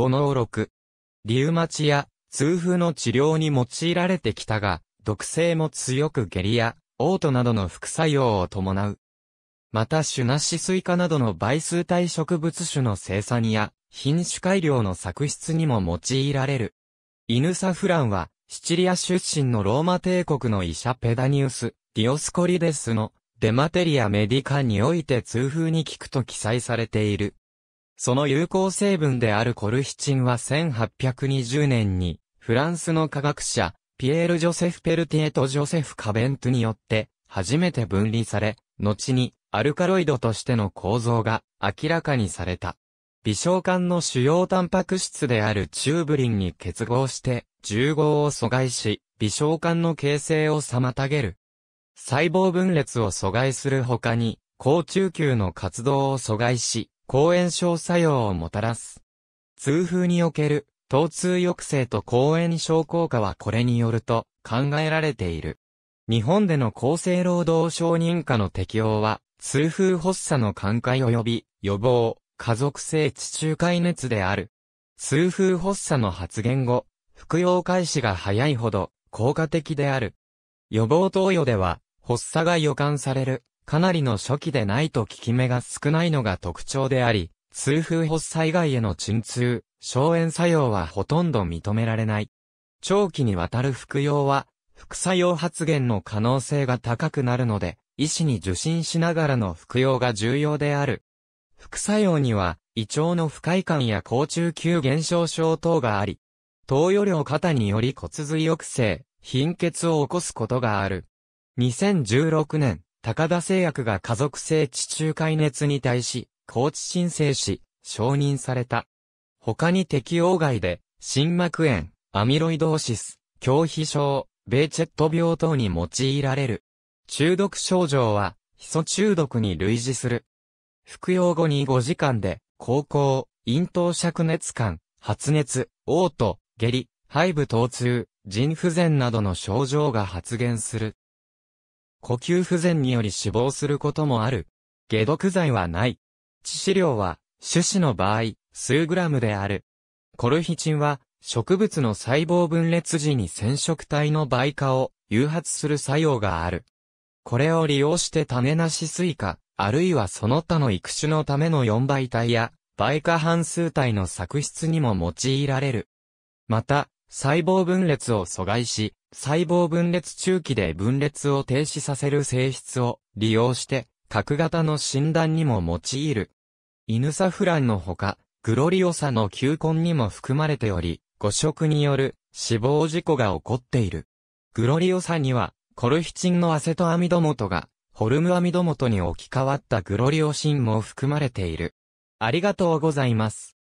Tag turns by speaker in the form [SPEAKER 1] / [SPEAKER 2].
[SPEAKER 1] 五能六。リウマチや痛風の治療に用いられてきたが、毒性も強く下痢や、嘔吐などの副作用を伴う。また種なしスイカなどの倍数体植物種の生産や、品種改良の作出にも用いられる。イヌサフランは、シチリア出身のローマ帝国の医者ペダニウス、ディオスコリデスのデマテリアメディカにおいて痛風に効くと記載されている。その有効成分であるコルヒチンは1820年に、フランスの科学者、ピエール・ジョセフ・ペルティエとジョセフ・カベントによって、初めて分離され、後に、アルカロイドとしての構造が明らかにされた。微小管の主要タンパク質であるチューブリンに結合して、重合を阻害し、微小管の形成を妨げる。細胞分裂を阻害する他に、高中球の活動を阻害し、抗炎症作用をもたらす。痛風における、疼痛抑制と抗炎症効果はこれによると考えられている。日本での厚生労働省認可の適用は、痛風発作の寛解及び予防、家族性地中海熱である。痛風発作の発現後、服用開始が早いほど効果的である。予防投与では、発作が予感されるかなりの初期でないと効き目が少ないのが特徴であり、痛風発災害外への鎮痛、消炎作用はほとんど認められない。長期にわたる服用は、副作用発現の可能性が高くなるので、医師に受診しながらの服用が重要である。副作用には、胃腸の不快感や高中級減少症等があり、投与量肩により骨髄抑制、貧血を起こすことがある。2016年、高田製薬が家族性地中海熱に対し、高知申請し、承認された。他に適応外で、心膜炎、アミロイドーシス、強皮症、ベーチェット病等に用いられる。中毒症状は、ヒ素中毒に類似する。服用後に5時間で、高校、咽頭灼熱感、発熱、嘔吐、下痢、肺部疼痛、腎不全などの症状が発現する。呼吸不全により死亡することもある。解毒剤はない。致死量は、種子の場合、数グラムである。コルヒチンは、植物の細胞分裂時に染色体の倍化を誘発する作用がある。これを利用して種なしスイカ、あるいはその他の育種のための4倍体や、倍化半数体の作出にも用いられる。また、細胞分裂を阻害し、細胞分裂中期で分裂を停止させる性質を利用して、核型の診断にも用いる。イヌサフランのほか、グロリオサの球根にも含まれており、誤食による死亡事故が起こっている。グロリオサには、コルヒチンのアセトアミド元が、ホルムアミド元に置き換わったグロリオシンも含まれている。ありがとうございます。